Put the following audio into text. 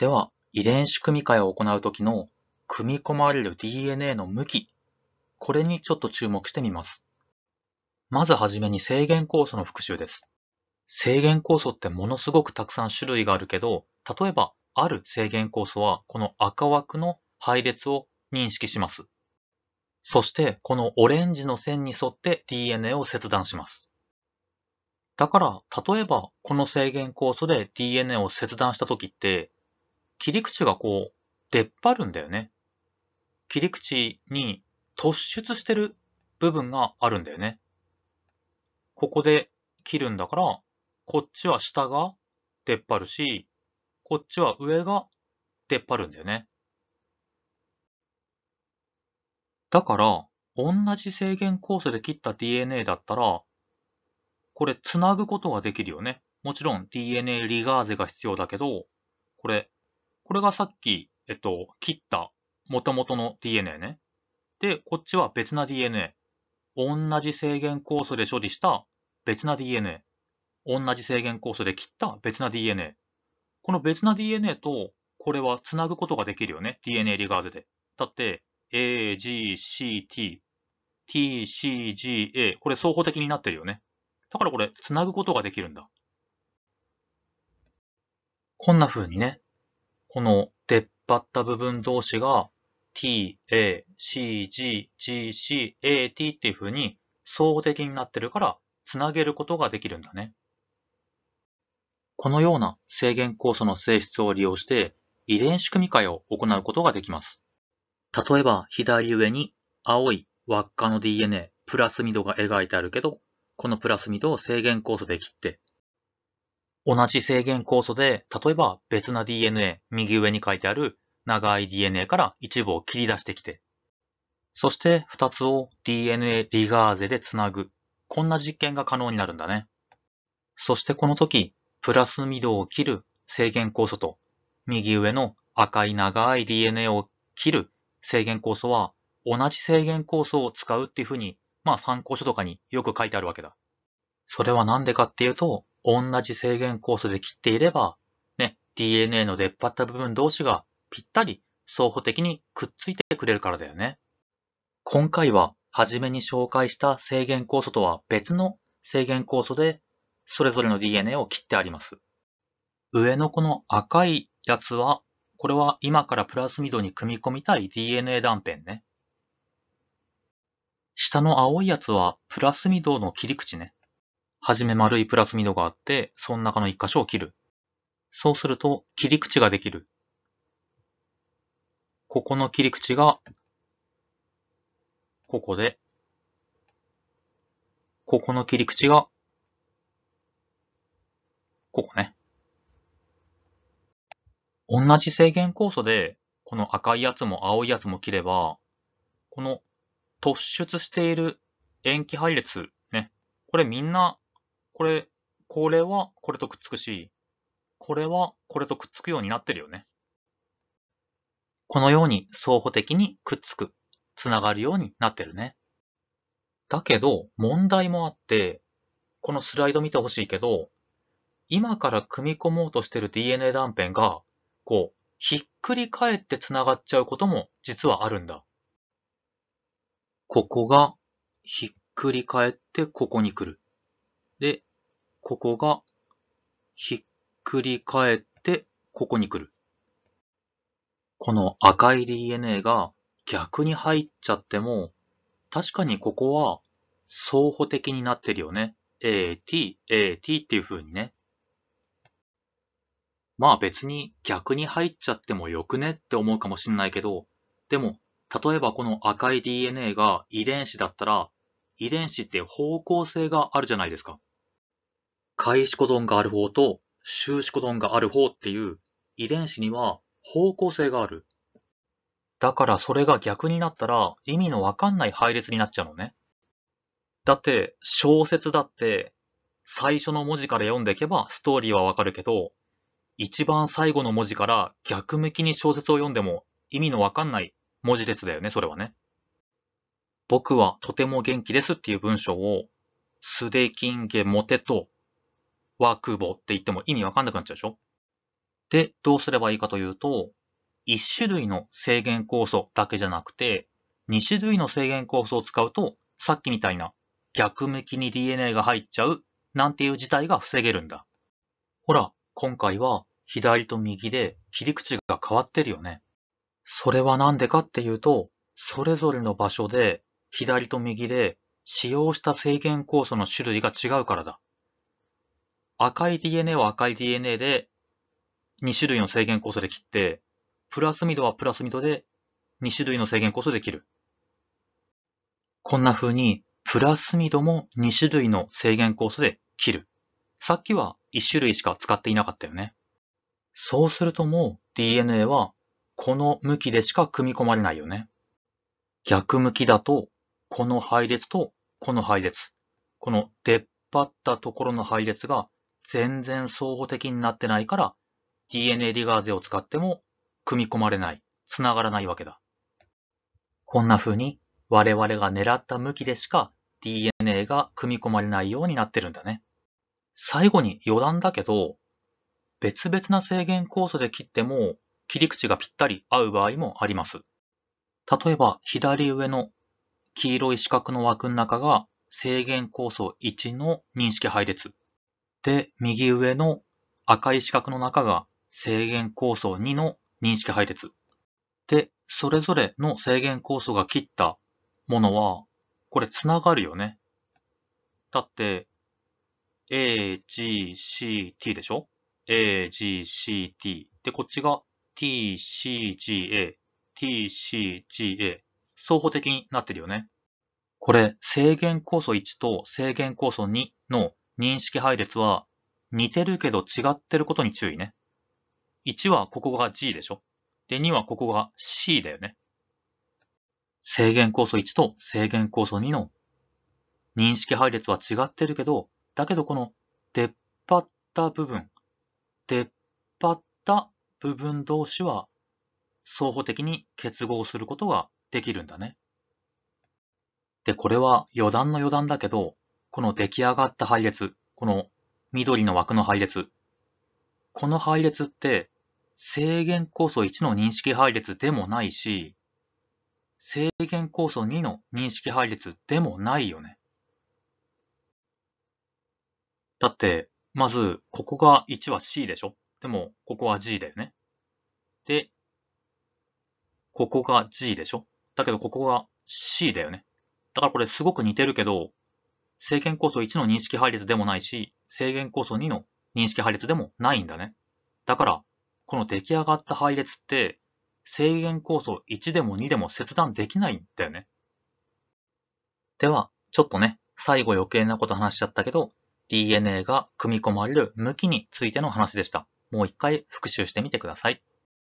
では、遺伝子組み換えを行うときの組み込まれる DNA の向き、これにちょっと注目してみます。まずはじめに制限酵素の復習です。制限酵素ってものすごくたくさん種類があるけど、例えばある制限酵素はこの赤枠の配列を認識します。そしてこのオレンジの線に沿って DNA を切断します。だから、例えばこの制限酵素で DNA を切断した時って、切り口がこう、出っ張るんだよね。切り口に突出してる部分があるんだよね。ここで切るんだから、こっちは下が出っ張るし、こっちは上が出っ張るんだよね。だから、同じ制限構成で切った DNA だったら、これ繋ぐことができるよね。もちろん DNA リガーゼが必要だけど、これこれがさっき、えっと、切った元々の DNA ね。で、こっちは別な DNA。同じ制限コースで処理した別な DNA。同じ制限コースで切った別な DNA。この別な DNA と、これは繋ぐことができるよね。DNA リガーズで。だって、A, G, C, T, T, C, G, A。これ双方的になってるよね。だからこれ、繋ぐことができるんだ。こんな風にね、この出っ張った部分同士が t, a, c, g, g, c, a, t っていう風に相互的になってるからつなげることができるんだね。このような制限酵素の性質を利用して遺伝子組み換えを行うことができます。例えば左上に青い輪っかの DNA プラスミドが描いてあるけど、このプラスミドを制限酵素で切って同じ制限酵素で、例えば別な DNA、右上に書いてある長い DNA から一部を切り出してきて、そして二つを DNA リガーゼでつなぐ。こんな実験が可能になるんだね。そしてこの時、プラスミドを切る制限酵素と、右上の赤い長い DNA を切る制限酵素は、同じ制限酵素を使うっていうふうに、まあ参考書とかによく書いてあるわけだ。それはなんでかっていうと、同じ制限コースで切っていれば、ね、DNA の出っ張った部分同士がぴったり相互的にくっついてくれるからだよね。今回は初めに紹介した制限酵素とは別の制限酵素でそれぞれの DNA を切ってあります。上のこの赤いやつは、これは今からプラスミドに組み込みたい DNA 断片ね。下の青いやつはプラスミドの切り口ね。はじめ丸いプラスミドがあって、その中の一箇所を切る。そうすると、切り口ができる。ここの切り口が、ここで、ここの切り口が、ここね。同じ制限酵素で、この赤いやつも青いやつも切れば、この突出している塩基配列、ね。これみんなこれ、これはこれとくっつくし、これはこれとくっつくようになってるよね。このように相互的にくっつく、つながるようになってるね。だけど、問題もあって、このスライド見てほしいけど、今から組み込もうとしてる DNA 断片が、こう、ひっくり返ってつながっちゃうことも実はあるんだ。ここがひっくり返ってここに来る。で、ここがひっくり返ってここに来る。この赤い DNA が逆に入っちゃっても、確かにここは相補的になってるよね。AT、AT っていう風にね。まあ別に逆に入っちゃってもよくねって思うかもしんないけど、でも、例えばこの赤い DNA が遺伝子だったら、遺伝子って方向性があるじゃないですか。開始子丼がある方と終止子丼がある方っていう遺伝子には方向性がある。だからそれが逆になったら意味のわかんない配列になっちゃうのね。だって小説だって最初の文字から読んでいけばストーリーはわかるけど、一番最後の文字から逆向きに小説を読んでも意味のわかんない文字列だよね、それはね。僕はとても元気ですっていう文章を、すできんげもてとワークボって言っても意味わかんなくなっちゃうでしょで、どうすればいいかというと、1種類の制限酵素だけじゃなくて、2種類の制限酵素を使うと、さっきみたいな逆向きに DNA が入っちゃうなんていう事態が防げるんだ。ほら、今回は左と右で切り口が変わってるよね。それはなんでかっていうと、それぞれの場所で左と右で使用した制限酵素の種類が違うからだ。赤い DNA は赤い DNA で、2種類の制限酵素で切って、プラスミドはプラスミドで、2種類の制限酵素で切る。こんな風に、プラスミドも2種類の制限酵素で切る。さっきは1種類しか使っていなかったよね。そうするともう DNA はこの向きでしか組み込まれないよね。逆向きだと、この配列とこの配列。この出っ張ったところの配列が全然相互的になってないから、DNA リガーゼを使っても組み込まれない、繋がらないわけだ。こんな風に我々が狙った向きでしか DNA が組み込まれないようになってるんだね。最後に余談だけど、別々な制限酵素で切っても切り口がぴったり合う場合もあります。例えば左上の黄色い四角の枠の中が制限酵素1の認識配列。で、右上の赤い四角の中が制限構想2の認識配列。で、それぞれの制限構想が切ったものは、これ繋がるよね。だって、A, G, C, T でしょ ?A, G, C, T。で、こっちが T, C, G, A。T, C, G, A。双方的になってるよね。これ、制限構想1と制限構想2の認識配列は、似てるけど違ってることに注意ね。1はここが G でしょで、2はここが C だよね。制限酵素1と制限酵素2の認識配列は違ってるけど、だけどこの出っ張った部分、出っ張った部分同士は相互的に結合することができるんだね。で、これは余談の余談だけど、この出来上がった配列、この緑の枠の配列。この配列って制限酵素1の認識配列でもないし、制限酵素2の認識配列でもないよね。だって、まず、ここが1は C でしょでも、ここは G だよね。で、ここが G でしょだけど、ここが C だよね。だからこれすごく似てるけど、制限構想1の認識配列でもないし、制限構想2の認識配列でもないんだね。だから、この出来上がった配列って、制限構想1でも2でも切断できないんだよね。では、ちょっとね、最後余計なこと話しちゃったけど、DNA が組み込まれる向きについての話でした。もう一回復習してみてください。